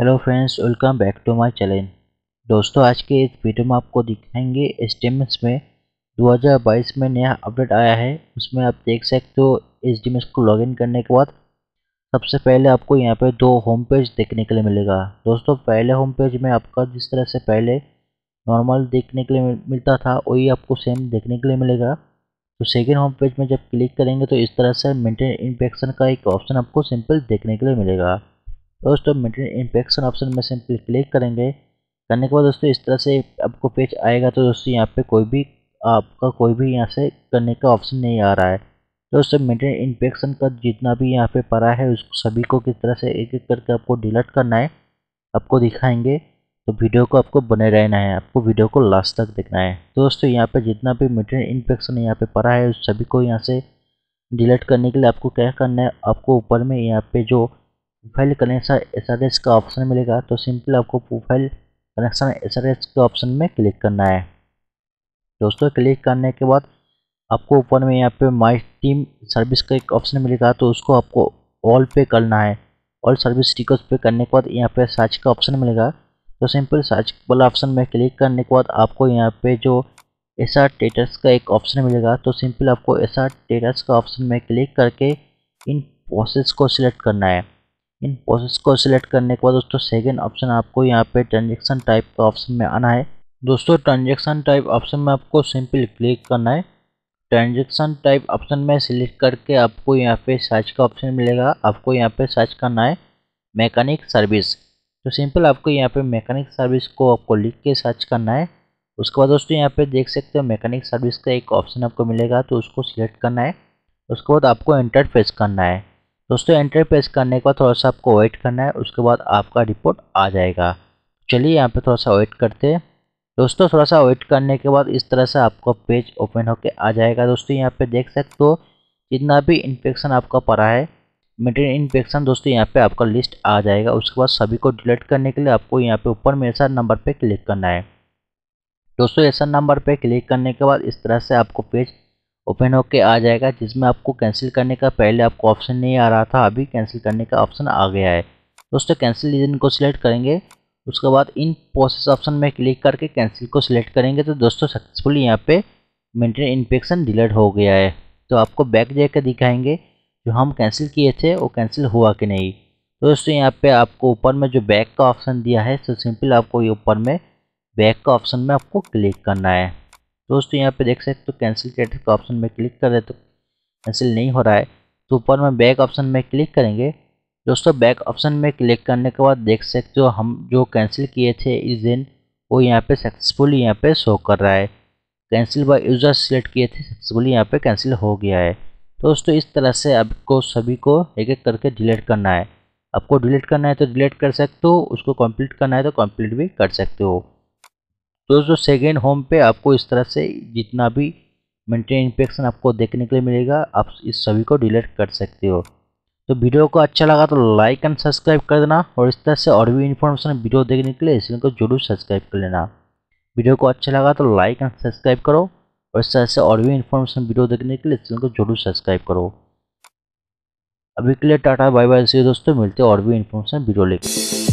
Hello friends welcome back to my channel दोस्तों आज के इस वीडियो में आपको दिखाएंगे एस में 2022 में नया अपडेट आया है उसमें आप देख सकते हो एस को लॉगिन करने के बाद सबसे पहले आपको यहाँ पे दो होम पेज देखने के लिए मिलेगा दोस्तों पहले होम पेज में आपका जिस तरह से पहले नॉर्मल देखने के लिए मिलता था वही आपको सेम देखने के लिए मिलेगा तो सेकेंड होम पेज में जब क्लिक करेंगे तो इस तरह से मेंटेन इन्फेक्शन का एक ऑप्शन आपको सिंपल देखने के लिए मिलेगा दोस्तों मेंटेन इंपेक्शन ऑप्शन में सिंपली क्लिक करेंगे करने के बाद दोस्तों इस तरह से आपको पेज आएगा तो दोस्तों यहाँ पे कोई भी आपका कोई भी यहाँ से करने का ऑप्शन नहीं आ रहा है दोस्तों मेंटेन इन्फेक्शन का जितना भी यहाँ पे पड़ा है उस सभी को किस तरह से एक एक करके आपको डिलीट करना है आपको दिखाएंगे तो वीडियो को आपको बने रहना है आपको वीडियो को लास्ट तक देखना है दोस्तों यहाँ पे जितना भी मेंटेन इन्फेक्शन यहाँ पे पड़ा है उस सभी को यहाँ से डिलीट करने के लिए आपको क्या करना है आपको ऊपर में यहाँ पे जो profile connection S R S का ऑप्शन मिलेगा तो सिंपल आपको profile connection S R S के ऑप्शन में क्लिक करना है दोस्तों क्लिक करने के बाद आपको ऊपर में यहाँ पे माई टीम सर्विस का एक ऑप्शन मिलेगा तो उसको आपको ऑल पे करना है ऑल सर्विस रिक्वेस्ट पे करने के बाद यहाँ पे सर्च का ऑप्शन मिलेगा तो सिंपल सर्च वाला ऑप्शन में क्लिक करने के बाद आपको यहाँ पे जो एस आर टेटस का एक ऑप्शन मिलेगा तो सिंपल आपको एस आर टेटस का ऑप्शन में क्लिक करके इन प्रोसेस को सिलेक्ट करना है इन हम्म। प्रोसेस को सिलेक्ट करने के बाद दोस्तों सेकेंड ऑप्शन आपको यहाँ पे ट्रांजेक्शन टाइप का ऑप्शन में आना है दोस्तों ट्रांजेक्शन टाइप ऑप्शन में आपको सिंपल क्लिक करना है ट्रांजेक्शन टाइप ऑप्शन में सिलेक्ट करके आपको यहाँ पे सर्च का ऑप्शन मिलेगा आपको यहाँ पे सर्च करना है मैकेनिक सर्विस तो सिंपल आपको यहाँ पे मैकेनिक सर्विस को आपको लिख के सर्च करना है उसके बाद दोस्तों यहाँ पे देख सकते हो मैकेनिक सर्विस का एक ऑप्शन आपको मिलेगा तो उसको सिलेक्ट करना है उसके बाद आपको इंटरफेस करना है दोस्तों एंट्री पेज करने के बाद थोड़ा सा आपको वेट करना है उसके बाद आपका रिपोर्ट आ जाएगा चलिए यहाँ पे थोड़ा सा वेट करते हैं दोस्तों थोड़ा सा वेट करने के बाद इस तरह से आपका पेज ओपन होकर आ जाएगा दोस्तों यहाँ पे देख सकते हो जितना भी इन्फेक्शन आपका पड़ा है मेटेरियल इन्फेक्शन दोस्तों यहाँ पे आपका लिस्ट आ जाएगा उसके बाद सभी को डिलीट करने के लिए आपको यहाँ पे ऊपर में ऐसा नंबर पे क्लिक करना है दोस्तों ऐसा नंबर पे क्लिक करने के बाद इस तरह से आपको पेज ओपन होके आ जाएगा जिसमें आपको कैंसिल करने का पहले आपको ऑप्शन नहीं आ रहा था अभी कैंसिल करने का ऑप्शन आ गया है दोस्तों कैंसिल रीजन को सिलेक्ट करेंगे उसके बाद इन प्रोसेस ऑप्शन में क्लिक करके कैंसिल को सिलेक्ट करेंगे तो दोस्तों सक्सेसफुली यहाँ पे मेंटेन इन्फेक्शन डिलीट हो गया है तो आपको बैक जाकर दिखाएंगे जो हम कैंसिल किए थे वो कैंसिल हुआ कि नहीं तो दोस्तों यहाँ पे आपको ऊपर में जो बैक का ऑप्शन दिया है तो सिंपल आपको ये ऊपर में बैक का ऑप्शन में आपको क्लिक करना है दोस्तों यहाँ पे देख सकते हो कैंसिल क्रेडिट का ऑप्शन में क्लिक कर रहे तो कैंसिल नहीं हो रहा है तो ऊपर में बैक ऑप्शन में क्लिक करेंगे दोस्तों बैक ऑप्शन में क्लिक करने के बाद देख सकते हो हम जो कैंसिल किए थे इस दिन वो यहाँ पे सक्सेसफुली यहाँ पे शो कर रहा है कैंसिल बाय यूज़र सेलेक्ट किए थे सक्सेसफुली यहाँ पे कैंसिल हो गया है दोस्तों इस तरह से आपको सभी को एक एक करके डिलीट करना है आपको डिलीट करना है तो डिलीट कर सकते हो उसको कंप्लीट करना है तो कंप्लीट भी कर सकते हो तो दोस्तों सेकेंड होम पे आपको इस तरह से जितना भी मेंटेन इंफेक्शन आपको देखने के लिए मिलेगा आप इस सभी को डिलीट कर सकते हो तो वीडियो को अच्छा लगा तो लाइक एंड सब्सक्राइब कर देना और इस तरह से और भी इन्फॉर्मेशन वीडियो देखने के लिए इस को जरूर सब्सक्राइब कर लेना वीडियो को अच्छा लगा तो लाइक एंड सब्सक्राइब करो और इस तरह से और भी इन्फॉर्मेशन वीडियो देखने के लिए इस को जरूर सब्सक्राइब करो अभी के लिए टाटा बाय बाय से दोस्तों मिलते और भी इन्फॉर्मेशन वीडियो लेकर